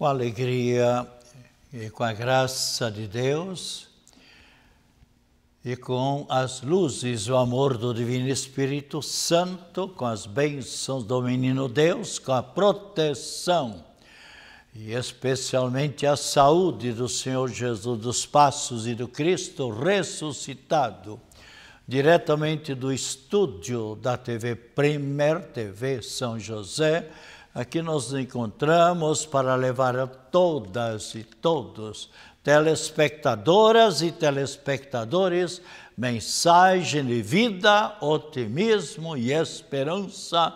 com a alegria e com a graça de Deus e com as luzes do amor do Divino Espírito Santo, com as bênçãos do Menino Deus, com a proteção e especialmente a saúde do Senhor Jesus dos Passos e do Cristo ressuscitado, diretamente do estúdio da TV Primer, TV São José, Aqui nos encontramos para levar a todas e todos, telespectadoras e telespectadores, mensagem de vida, otimismo e esperança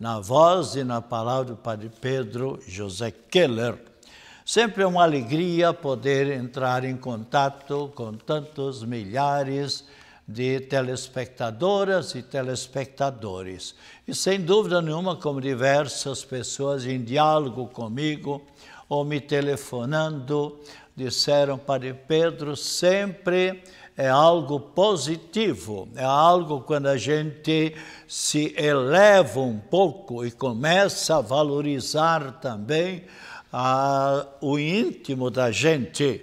na voz e na palavra do Padre Pedro José Keller. Sempre é uma alegria poder entrar em contato com tantos milhares de de telespectadoras e telespectadores. E sem dúvida nenhuma, como diversas pessoas em diálogo comigo ou me telefonando, disseram para Pedro, sempre é algo positivo, é algo quando a gente se eleva um pouco e começa a valorizar também a, ah, o íntimo da gente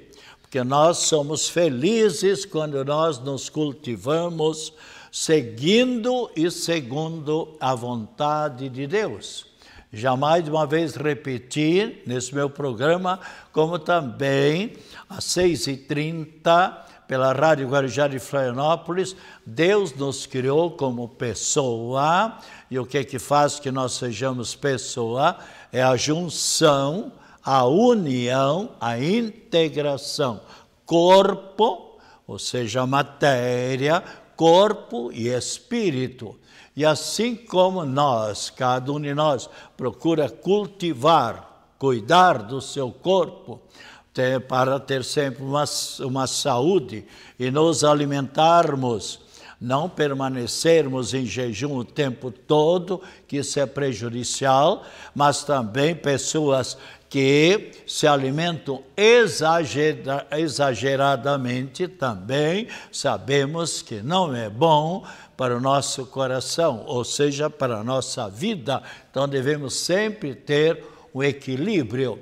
que nós somos felizes quando nós nos cultivamos seguindo e segundo a vontade de Deus. Jamais uma vez repetir nesse meu programa, como também às 6h30 pela Rádio Guarujá de Florianópolis, Deus nos criou como pessoa, e o que é que faz que nós sejamos pessoa? É a junção a união, a integração corpo, ou seja, matéria, corpo e espírito. E assim como nós, cada um de nós, procura cultivar, cuidar do seu corpo, ter, para ter sempre uma, uma saúde e nos alimentarmos, não permanecermos em jejum o tempo todo, que isso é prejudicial, mas também pessoas que se alimentam exagera, exageradamente também sabemos que não é bom para o nosso coração, ou seja, para a nossa vida. Então devemos sempre ter um equilíbrio.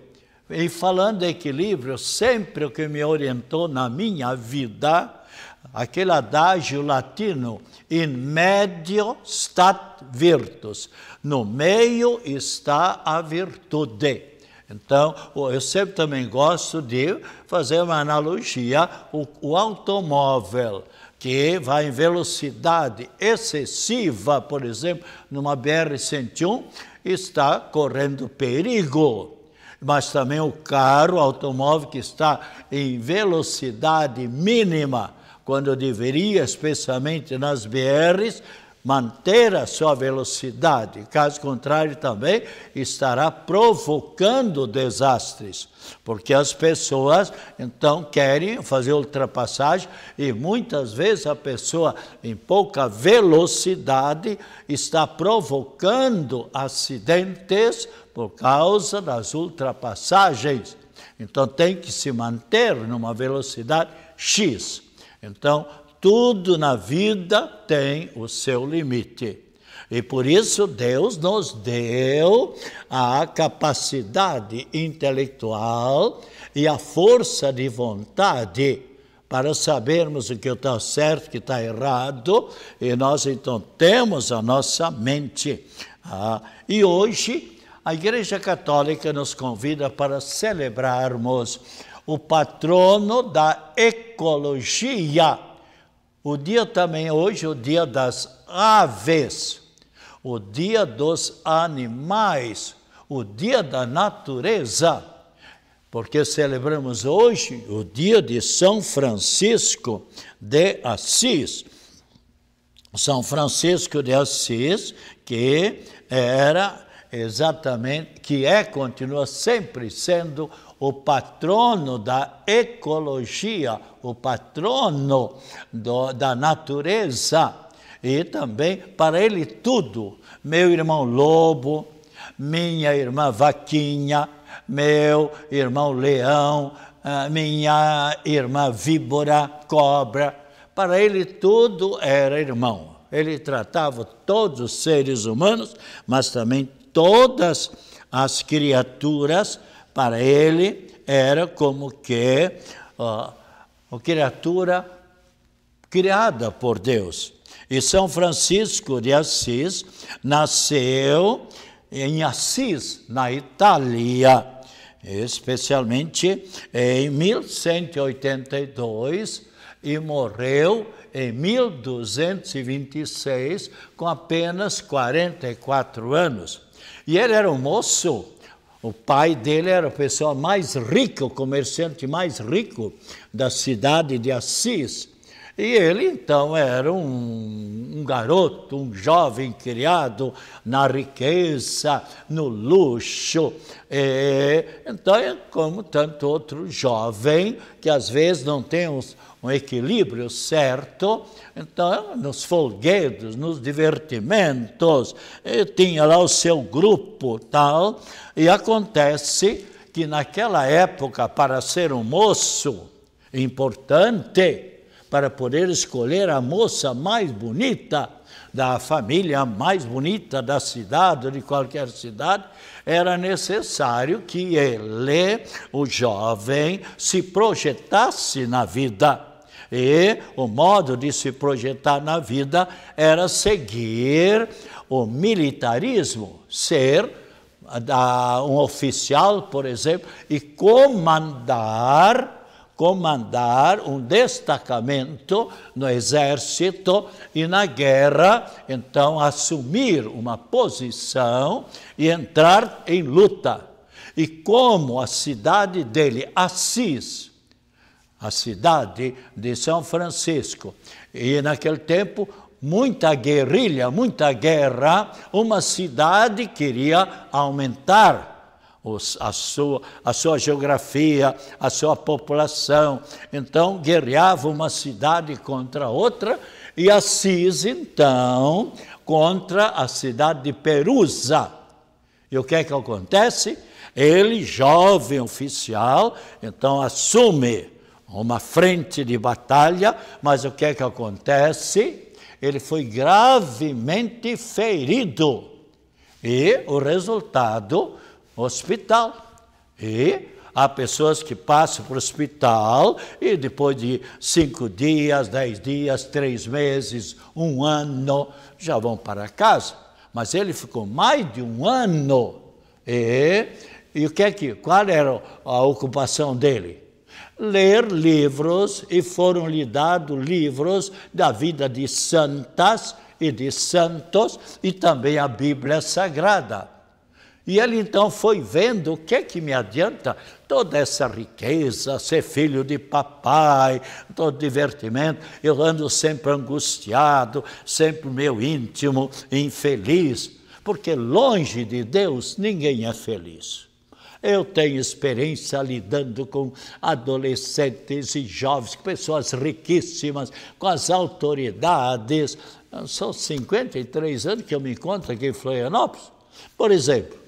E falando em equilíbrio, sempre o que me orientou na minha vida, aquele adágio latino, in medio stat virtus, no meio está a virtude. Então, eu sempre também gosto de fazer uma analogia: o, o automóvel que vai em velocidade excessiva, por exemplo, numa BR-101, está correndo perigo. Mas também o carro, o automóvel que está em velocidade mínima, quando deveria, especialmente nas BRs, manter a sua velocidade. Caso contrário, também estará provocando desastres, porque as pessoas então querem fazer ultrapassagem e muitas vezes a pessoa em pouca velocidade está provocando acidentes por causa das ultrapassagens. Então tem que se manter numa velocidade X. Então, tudo na vida tem o seu limite. E por isso Deus nos deu a capacidade intelectual e a força de vontade para sabermos o que está certo, o que está errado, e nós então temos a nossa mente. Ah, e hoje a Igreja Católica nos convida para celebrarmos o patrono da ecologia o dia também, hoje, o dia das aves, o dia dos animais, o dia da natureza, porque celebramos hoje o dia de São Francisco de Assis. São Francisco de Assis, que era exatamente, que é, continua sempre sendo o patrono da ecologia, o patrono do, da natureza. E também para ele tudo, meu irmão lobo, minha irmã vaquinha, meu irmão leão, ah, minha irmã víbora, cobra, para ele tudo era irmão. Ele tratava todos os seres humanos, mas também todas as criaturas, para ele era como que uh, uma criatura criada por Deus. E São Francisco de Assis nasceu em Assis, na Itália, especialmente em 1182 e morreu em 1226, com apenas 44 anos. E ele era um moço. O pai dele era a pessoa mais rica, o comerciante mais rico da cidade de Assis. E ele então era um, um, garoto, um jovem criado na riqueza, no luxo. E, é, então é como tanto outro jovem que às vezes não tem uns, um equilíbrio certo, então nos folguedos, nos divertimentos, eh, tinha lá o seu grupo tal, e acontece que naquela época, para ser um moço importante, para poder escolher a moça mais bonita da família mais bonita da cidade, de qualquer cidade, era necessário que ele, o jovem, se projetasse na vida. E o modo de se projetar na vida era seguir o militarismo, ser ah, um oficial, por exemplo, e comandar comandar um destacamento no exército e na guerra, então assumir uma posição e entrar em luta. E como a cidade dele, Assis, a cidade de São Francisco, e naquele tempo muita guerrilha, muita guerra, uma cidade queria aumentar a, sua, a sua geografia, a sua população. Então, guerreava uma cidade contra outra, e Assis, então, contra a cidade de Perusa. E o que é que acontece? Ele, jovem oficial, então assume uma frente de batalha, mas o que é que acontece? Ele foi gravemente ferido. E o resultado hospital. E há pessoas que passam para o hospital e depois de cinco dias, dez dias, três meses, um ano, já vão para casa. Mas ele ficou mais de um ano. E, e o que é que? Qual era a ocupação dele? Ler livros e foram lhe dados livros da vida de santas e de santos e também a Bíblia Sagrada. E ele então foi vendo o que é que me adianta toda essa riqueza, ser filho de papai, todo divertimento. Eu ando sempre angustiado, sempre meu íntimo, infeliz, porque longe de Deus ninguém é feliz. Eu tenho experiência lidando com adolescentes e jovens, pessoas riquíssimas, com as autoridades. São 53 anos que eu me encontro aqui em Florianópolis. Por exemplo,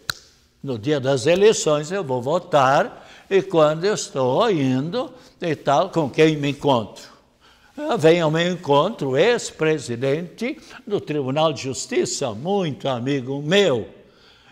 no dia das eleições eu vou votar e quando eu estou indo e tal, com quem me encontro? Ah, vem ao meu encontro o ex-presidente do Tribunal de Justiça, muito amigo meu.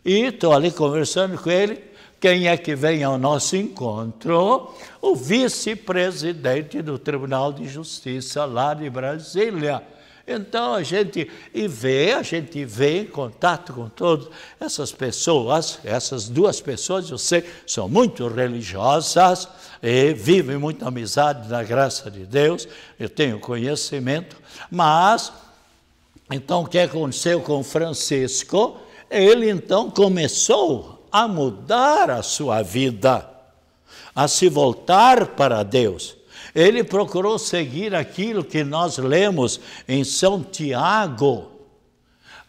E estou ali conversando com ele. Quem é que vem ao nosso encontro? O vice-presidente do Tribunal de Justiça lá de Brasília. Então a gente e vê, a gente vê em contato com todas essas pessoas, essas duas pessoas, eu sei, são muito religiosas e vivem muita amizade na graça de Deus, eu tenho conhecimento, mas então o que aconteceu com Francisco? Ele então começou a mudar a sua vida, a se voltar para Deus. Ele procurou seguir aquilo que nós lemos em São Tiago,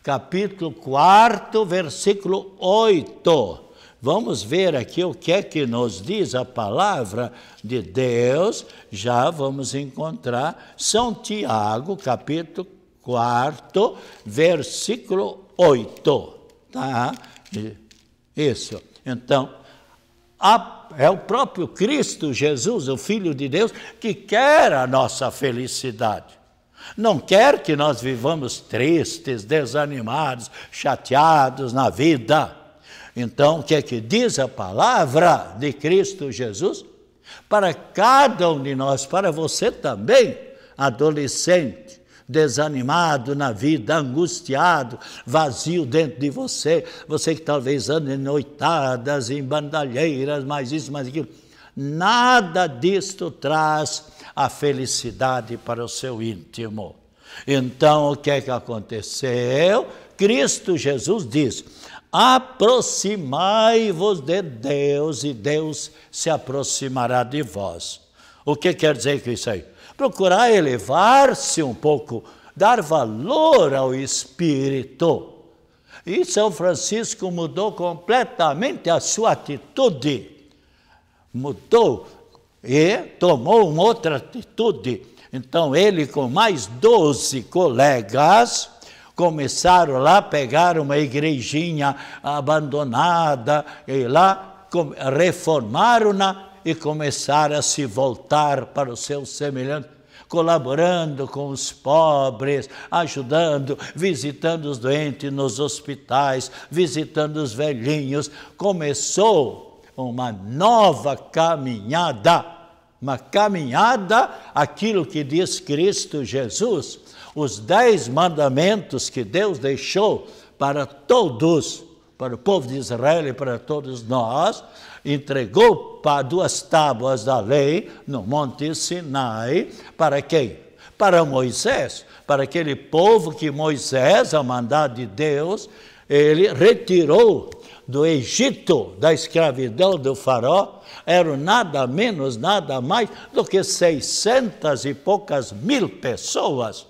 capítulo 4, versículo 8. Vamos ver aqui o que é que nos diz a palavra de Deus. Já vamos encontrar São Tiago, capítulo 4, versículo 8. Tá? Isso. Então, é o próprio Cristo Jesus, o Filho de Deus, que quer a nossa felicidade. Não quer que nós vivamos tristes, desanimados, chateados na vida. Então, o que é que diz a palavra de Cristo Jesus? Para cada um de nós, para você também, adolescente, desanimado na vida, angustiado, vazio dentro de você, você que talvez ande em noitadas, em bandalheiras, mais isso, mais aquilo. Nada disto traz a felicidade para o seu íntimo. Então, o que é que aconteceu? Cristo Jesus diz: aproximai-vos de Deus e Deus se aproximará de vós. O que quer dizer com isso aí? procurar elevar-se um pouco, dar valor ao espírito. E São Francisco mudou completamente a sua atitude. Mudou e tomou uma outra atitude. Então, ele com mais 12 colegas começaram lá a pegar uma igrejinha abandonada e lá reformaram-na e começar a se voltar para o seu semelhante, colaborando com os pobres, ajudando, visitando os doentes nos hospitais, visitando os velhinhos. Começou uma nova caminhada, uma caminhada, aquilo que diz Cristo Jesus, os dez mandamentos que Deus deixou para todos para o povo de Israel e para todos nós, entregou para duas tábuas da lei no Monte Sinai, para quem? Para Moisés, para aquele povo que Moisés, a mandado de Deus, ele retirou do Egito, da escravidão do faraó, eram nada menos, nada mais do que seiscentas e poucas mil pessoas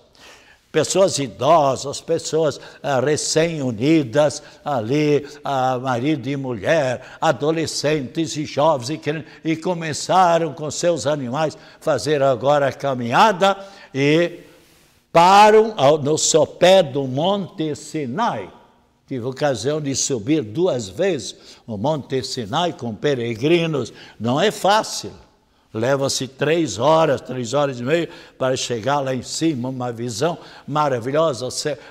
pessoas idosas, pessoas ah, recém-unidas ali, ah, marido e mulher, adolescentes e jovens, e, e começaram com seus animais fazer agora a caminhada e param ao, no sopé do Monte Sinai. Tive ocasião de subir duas vezes o Monte Sinai com peregrinos. Não é fácil. Leva-se três horas, três horas e meia para chegar lá em cima, uma visão maravilhosa,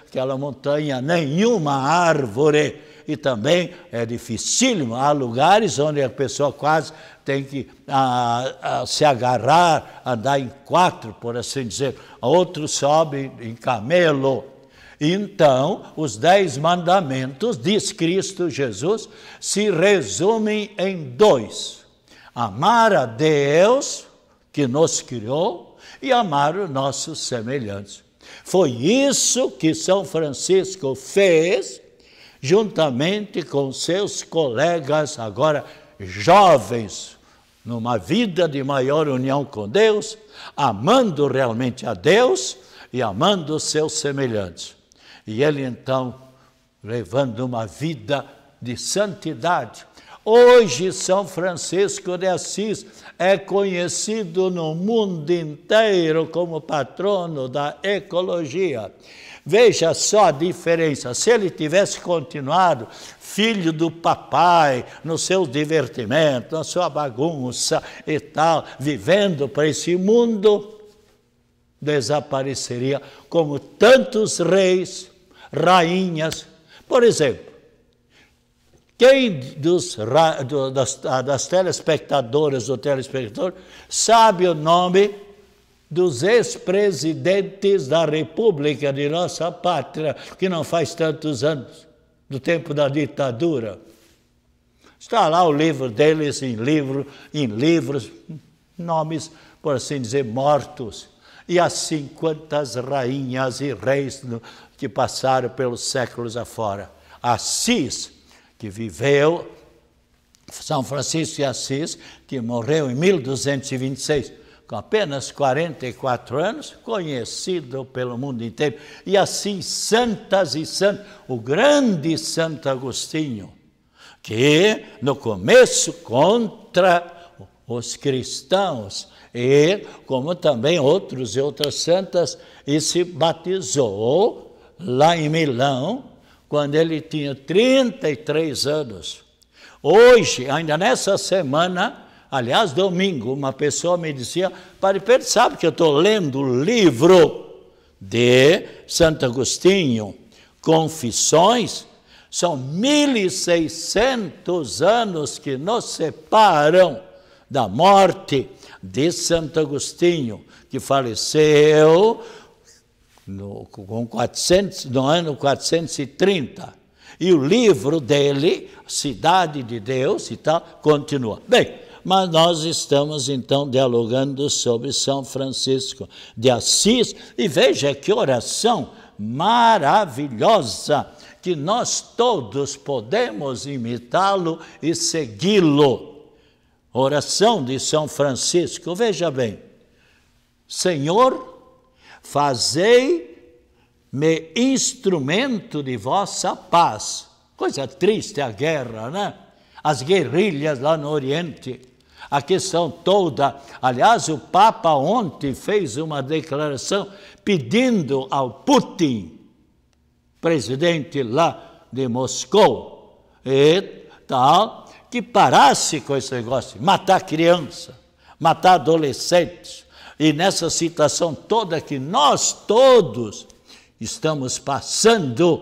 aquela montanha, nenhuma árvore. E também é dificílimo, há lugares onde a pessoa quase tem que a, a, se agarrar, andar em quatro, por assim dizer. Outro sobe em camelo. Então, os dez mandamentos, diz Cristo Jesus, se resumem em dois Amar a Deus que nos criou e amar os nossos semelhantes. Foi isso que São Francisco fez, juntamente com seus colegas, agora jovens, numa vida de maior união com Deus, amando realmente a Deus e amando os seus semelhantes. E ele então levando uma vida de santidade, Hoje, São Francisco de Assis é conhecido no mundo inteiro como patrono da ecologia. Veja só a diferença. Se ele tivesse continuado filho do papai, nos seus divertimentos, na sua bagunça e tal, vivendo para esse mundo, desapareceria como tantos reis, rainhas. Por exemplo, quem dos, das, ah, das telespectadoras ou telespectador sabe o nome dos ex-presidentes da República de nossa pátria, que não faz tantos anos, do tempo da ditadura? Está lá o livro deles em, livro, em livros, nomes, por assim dizer, mortos. E assim quantas rainhas e reis que passaram pelos séculos afora. Assis, que viveu, São Francisco de Assis, que morreu em 1226, com apenas 44 anos, conhecido pelo mundo inteiro, e assim santas e santos, o grande Santo Agostinho, que no começo contra os cristãos, e como também outros e outras santas, e se batizou lá em Milão, quando ele tinha 33 anos. Hoje, ainda nessa semana, aliás, domingo, uma pessoa me dizia: Padre Pedro, sabe que eu estou lendo o livro de Santo Agostinho, Confissões? São 1.600 anos que nos separam da morte de Santo Agostinho, que faleceu no, com 400, no ano 430. E o livro dele, Cidade de Deus e tal, continua. Bem, mas nós estamos então dialogando sobre São Francisco de Assis e veja que oração maravilhosa que nós todos podemos imitá-lo e segui-lo. Oração de São Francisco, veja bem. Senhor, Fazei-me instrumento de vossa paz. Coisa triste a guerra, né? As guerrilhas lá no Oriente. A questão toda. Aliás, o Papa ontem fez uma declaração pedindo ao Putin, presidente lá de Moscou, e tal, que parasse com esse negócio, matar criança, matar adolescentes, e nessa situação toda que nós todos estamos passando,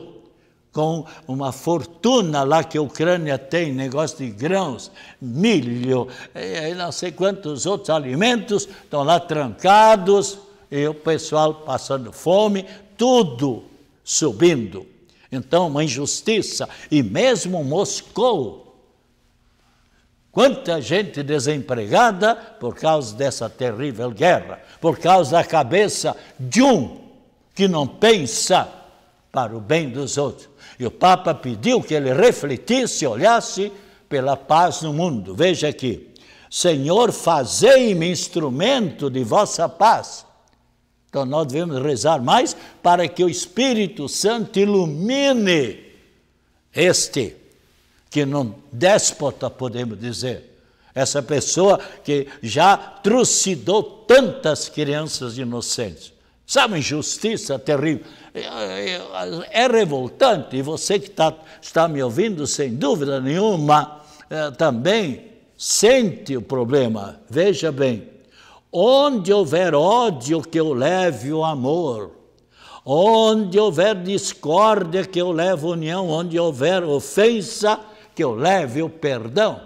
com uma fortuna lá que a Ucrânia tem, negócio de grãos, milho, e não sei quantos outros alimentos estão lá trancados, e o pessoal passando fome, tudo subindo. Então, uma injustiça. E mesmo Moscou Quanta gente desempregada por causa dessa terrível guerra, por causa da cabeça de um que não pensa para o bem dos outros. E o Papa pediu que ele refletisse, olhasse pela paz no mundo. Veja aqui: Senhor, fazei-me instrumento de vossa paz. Então nós devemos rezar mais para que o Espírito Santo ilumine este que não déspota, podemos dizer. Essa pessoa que já trucidou tantas crianças inocentes. Sabe, injustiça terrível. É, é, é revoltante, e você que está está me ouvindo, sem dúvida nenhuma, é, também sente o problema. Veja bem, onde houver ódio, que eu leve o amor. Onde houver discórdia, que eu leve a união. Onde houver ofensa, que eu leve o perdão.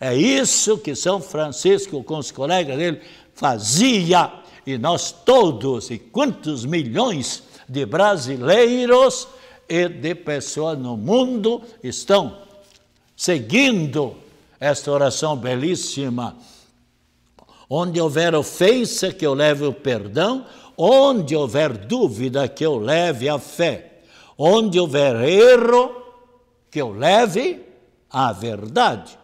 É isso que São Francisco, com os colegas dele, fazia. E nós todos, e quantos milhões de brasileiros e de pessoas no mundo estão seguindo esta oração belíssima. Onde houver ofensa, que eu leve o perdão. Onde houver dúvida, que eu leve a fé. Onde houver erro, que eu leve a verdade.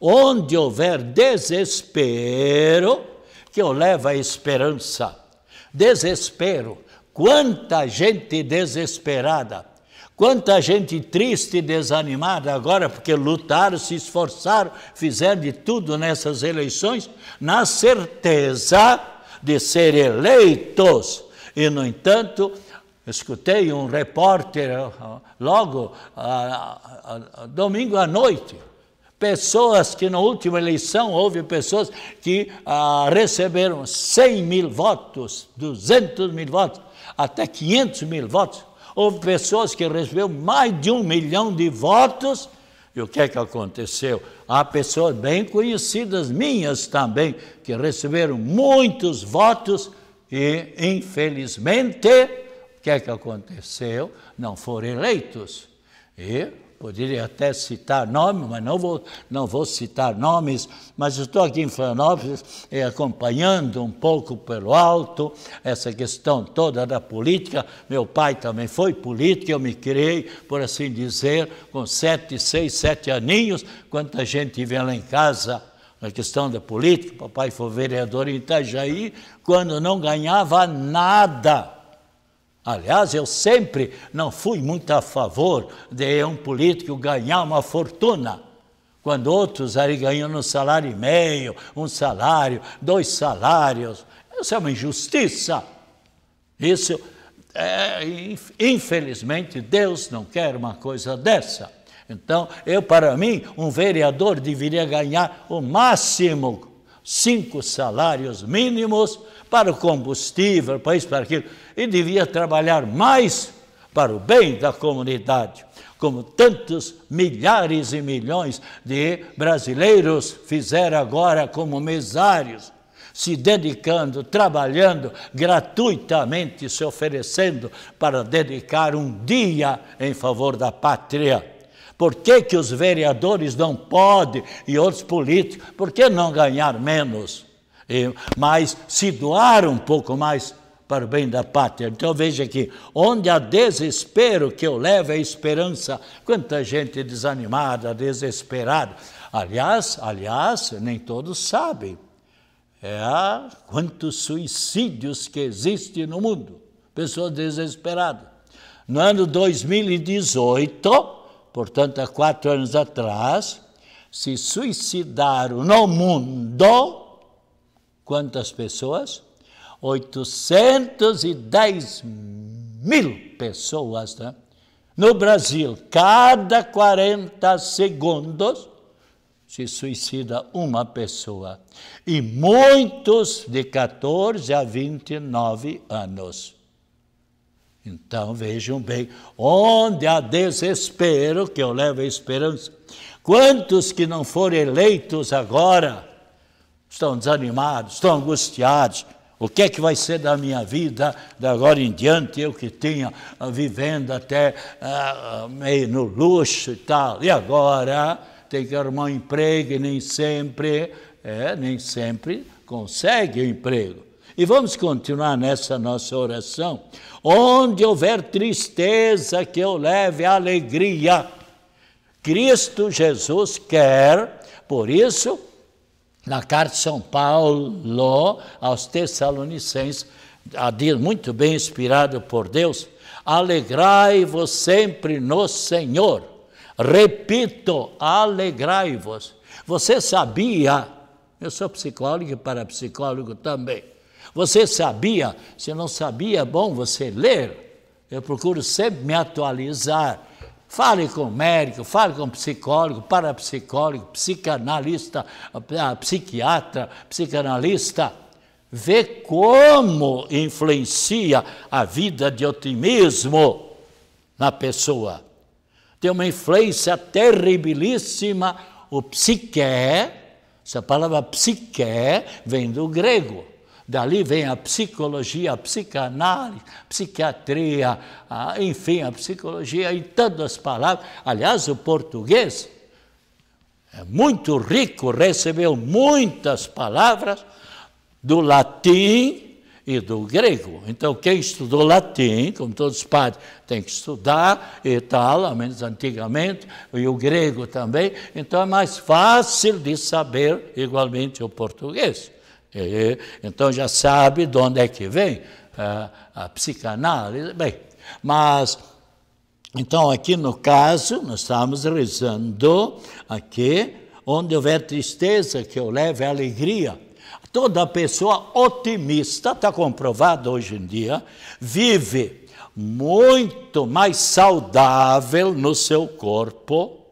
Onde houver desespero, que eu levo a esperança. Desespero. Quanta gente desesperada, quanta gente triste e desanimada agora, porque lutaram, se esforçaram, fizeram de tudo nessas eleições, na certeza de ser eleitos. E, no entanto, escutei um repórter logo a, a, a, domingo à noite. Pessoas que na última eleição houve pessoas que ah, receberam 100 mil votos, 200 mil votos, até 500 mil votos. Houve pessoas que receberam mais de um milhão de votos. E o que é que aconteceu? Há pessoas bem conhecidas minhas também que receberam muitos votos e, infelizmente, que é que aconteceu? Não foram eleitos. E poderia até citar nomes, mas não vou, não vou citar nomes, mas estou aqui em Florianópolis acompanhando um pouco pelo alto essa questão toda da política. Meu pai também foi político, eu me criei, por assim dizer, com sete, seis, sete aninhos, quanta gente vinha lá em casa na questão da política, papai foi vereador em Itajaí, quando não ganhava nada Aliás, eu sempre não fui muito a favor de um político ganhar uma fortuna, quando outros ali ganham um salário e meio, um salário, dois salários. Isso é uma injustiça. Isso, é, infelizmente, Deus não quer uma coisa dessa. Então, eu, para mim, um vereador deveria ganhar o máximo cinco salários mínimos para o combustível, para isso, para aquilo, e devia trabalhar mais para o bem da comunidade, como tantos milhares e milhões de brasileiros fizeram agora como mesários se dedicando, trabalhando gratuitamente, se oferecendo para dedicar um dia em favor da pátria. Por que, que os vereadores não podem e outros políticos, por que não ganhar menos? E, mas se doar um pouco mais para o bem da pátria. Então veja aqui, onde há desespero que eu levo é esperança. Quanta gente desanimada, desesperada. Aliás, aliás, nem todos sabem. É quantos suicídios que existem no mundo. Pessoas desesperadas. No ano 2018, portanto, há quatro anos atrás, se suicidaram no mundo quantas pessoas? 810 mil pessoas. Né? No Brasil, cada 40 segundos se suicida uma pessoa. E muitos de 14 a 29 anos. Então vejam bem, onde há desespero, que eu levo a esperança, quantos que não foram eleitos agora estão desanimados, estão angustiados. O que é que vai ser da minha vida da agora em diante? Eu que tinha ah, vivendo até ah, meio no luxo e tal, e agora tem que arrumar um emprego e nem sempre, é, nem sempre consegue o um emprego. E vamos continuar nessa nossa oração. Onde houver tristeza, que eu leve alegria. Cristo Jesus quer, por isso, na carta de São Paulo aos Tessalonicenses, diz muito bem inspirado por Deus: alegrai-vos sempre no Senhor. Repito, alegrai-vos. Você sabia? Eu sou psicólogo e parapsicólogo também. Você sabia? Se não sabia, é bom você ler. Eu procuro sempre me atualizar. Fale com médico, fale com psicólogo, parapsicólogo, psicanalista, ah, psiquiatra, psicanalista. Vê como influencia a vida de otimismo na pessoa. Tem uma influência terribilíssima o psique. Essa palavra psique vem do grego. Dali vem a psicologia, a psicanálise, a psiquiatria, a, enfim, a psicologia e tantas palavras. Aliás, o português é muito rico, recebeu muitas palavras do latim e do grego. Então, quem estudou latim, como todos os padres, tem que estudar e tal, ao menos antigamente, e o grego também. Então, é mais fácil de saber igualmente o português. E, então já sabe de onde é que vem a, é, a psicanálise. Bem, mas então aqui no caso nós estamos rezando aqui onde houver tristeza que eu leve alegria. Toda pessoa otimista, está comprovado hoje em dia, vive muito mais saudável no seu corpo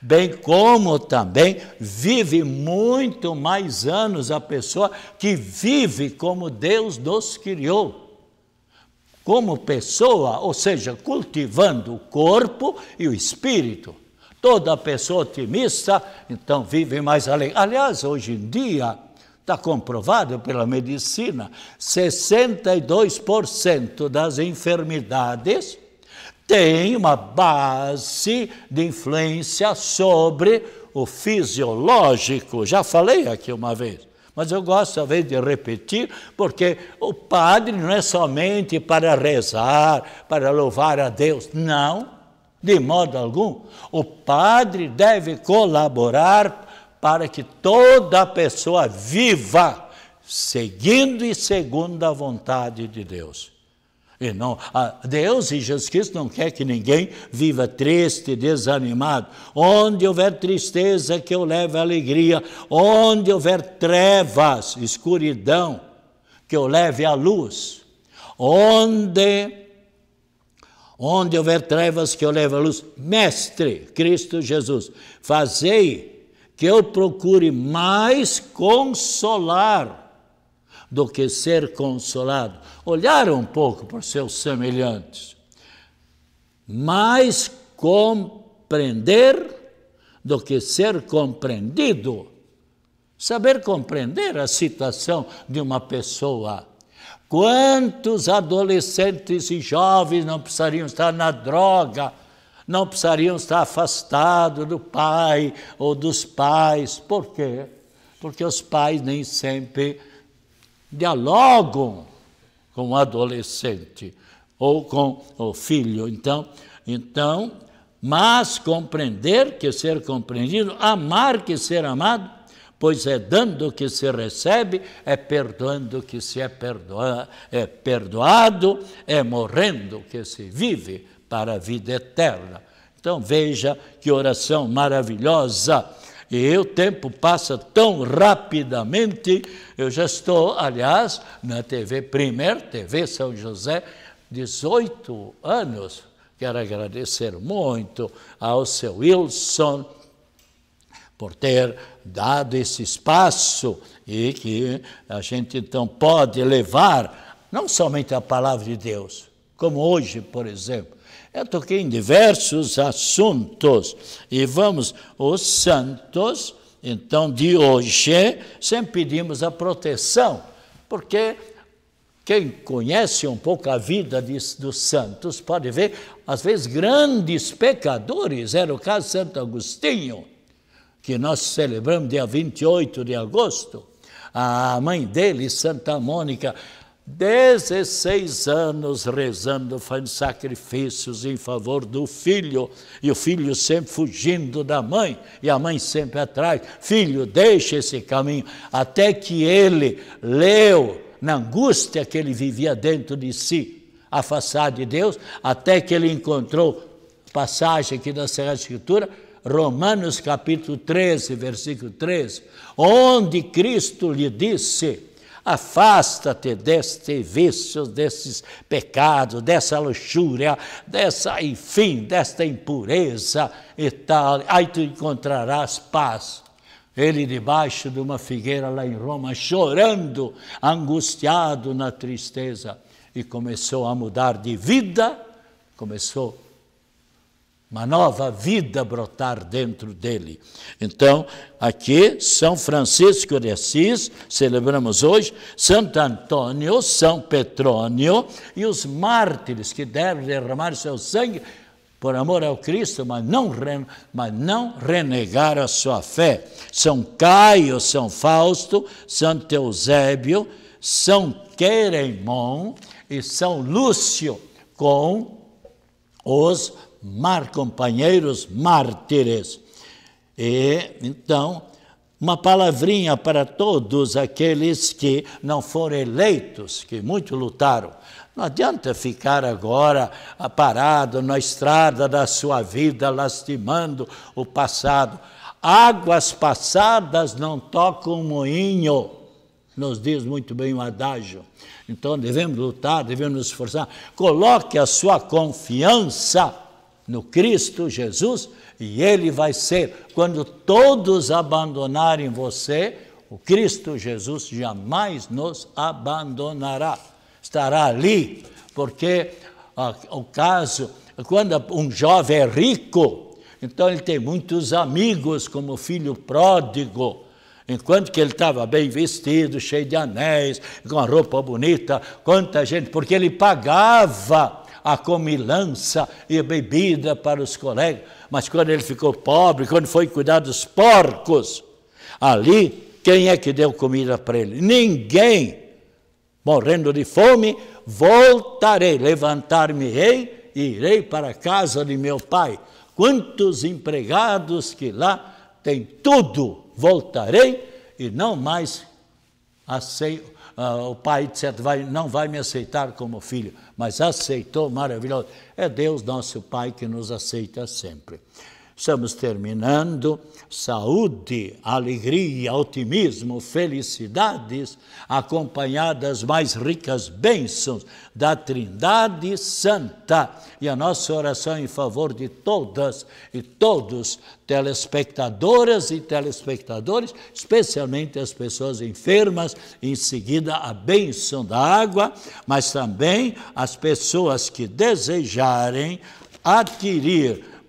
Bem como também vive muito mais anos a pessoa que vive como Deus nos criou. Como pessoa, ou seja, cultivando o corpo e o espírito. Toda pessoa otimista, então, vive mais além. Aliás, hoje em dia, está comprovado pela medicina, 62% das enfermidades tem uma base de influência sobre o fisiológico. Já falei aqui uma vez, mas eu gosto talvez de repetir, porque o padre não é somente para rezar, para louvar a Deus. Não, de modo algum. O padre deve colaborar para que toda pessoa viva seguindo e segundo a vontade de Deus. E não, Deus e Jesus Cristo não quer que ninguém viva triste, desanimado. Onde houver tristeza, que eu leve alegria. Onde houver trevas, escuridão, que eu leve a luz. Onde onde houver trevas, que eu leve a luz. Mestre, Cristo Jesus, fazei que eu procure mais consolar do que ser consolado. Olhar um pouco por seus semelhantes, mais compreender do que ser compreendido. Saber compreender a situação de uma pessoa. Quantos adolescentes e jovens não precisariam estar na droga, não precisariam estar afastados do pai ou dos pais? Por quê? Porque os pais nem sempre dialogam com o adolescente ou com o filho. Então, então, mas compreender que ser compreendido, amar que ser amado, pois é dando que se recebe, é perdoando que se é, é perdoado, é morrendo que se vive para a vida eterna. Então veja que oração maravilhosa e o tempo passa tão rapidamente. Eu já estou, aliás, na TV Primer, TV São José, 18 anos. Quero agradecer muito ao seu Wilson por ter dado esse espaço e que a gente então pode levar não somente a palavra de Deus, como hoje, por exemplo, eu toquei em diversos assuntos e vamos, os santos, então de hoje, sempre pedimos a proteção, porque quem conhece um pouco a vida de, dos santos pode ver, às vezes, grandes pecadores, era o caso de Santo Agostinho, que nós celebramos dia 28 de agosto. A mãe dele, Santa Mônica, 16 anos rezando, fazendo sacrifícios em favor do filho, e o filho sempre fugindo da mãe, e a mãe sempre atrás: Filho, deixa esse caminho. Até que ele leu, na angústia que ele vivia dentro de si, afastado de Deus, até que ele encontrou passagem aqui da Sagrada Escritura. Romanos capítulo 13, versículo 13, onde Cristo lhe disse: Afasta-te deste vício, desses pecados, dessa luxúria, dessa, enfim, desta impureza e tal. Aí tu encontrarás paz. Ele debaixo de uma figueira lá em Roma, chorando, angustiado na tristeza, e começou a mudar de vida, começou a uma nova vida brotar dentro dele. Então, aqui, São Francisco de Assis, celebramos hoje, Santo Antônio, São Petrônio e os mártires que deram derramar seu sangue por amor ao Cristo, mas não, mas não renegaram a sua fé. São Caio, São Fausto, Santo Eusébio, São Queremon e São Lúcio, com os mar, companheiros mártires. E, então, uma palavrinha para todos aqueles que não foram eleitos, que muito lutaram. Não adianta ficar agora ah, parado na estrada da sua vida, lastimando o passado. Águas passadas não tocam moinho, nos diz muito bem o adágio. Então devemos lutar, devemos nos esforçar. Coloque a sua confiança no Cristo Jesus, e ele vai ser, quando todos abandonarem você, o Cristo Jesus jamais nos abandonará. Estará ali, porque ah, o caso, quando um jovem é rico, então ele tem muitos amigos como filho pródigo. Enquanto que ele estava bem vestido, cheio de anéis, com a roupa bonita, quanta gente, porque ele pagava a comilança e a bebida para os colegas. Mas quando ele ficou pobre, quando foi cuidar dos porcos, ali quem é que deu comida para ele? Ninguém. Morrendo de fome, voltarei, levantar-me-ei e irei para a casa de meu pai. Quantos empregados que lá têm tudo, voltarei e não mais aceito ah, o pai, etc., vai, não vai me aceitar como filho, mas aceitou, maravilhoso. É Deus nosso Pai que nos aceita sempre. Estamos terminando. Saúde, alegria, otimismo, felicidades, acompanhadas mais ricas bênçãos da Trindade Santa. E a nossa oração em favor de todas e todos, telespectadoras e telespectadores, especialmente as pessoas enfermas, em seguida a bênção da água, mas também as pessoas que desejarem adquirir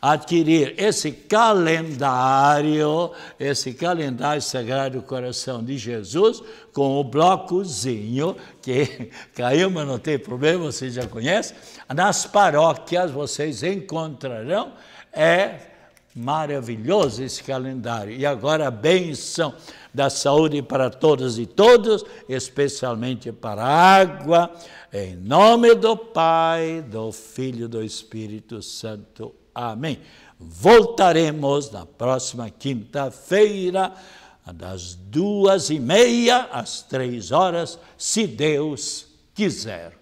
adquirir esse calendário, esse calendário Sagrado do Coração de Jesus, com o blocozinho, que caiu, mas não tem problema, vocês já conhecem. Nas paróquias vocês encontrarão. É maravilhoso esse calendário. E agora a benção da saúde para todas e todos, especialmente para a água, em nome do Pai, do Filho e do Espírito Santo. Amém. Voltaremos na próxima quinta-feira, das duas e meia às três horas, se Deus quiser.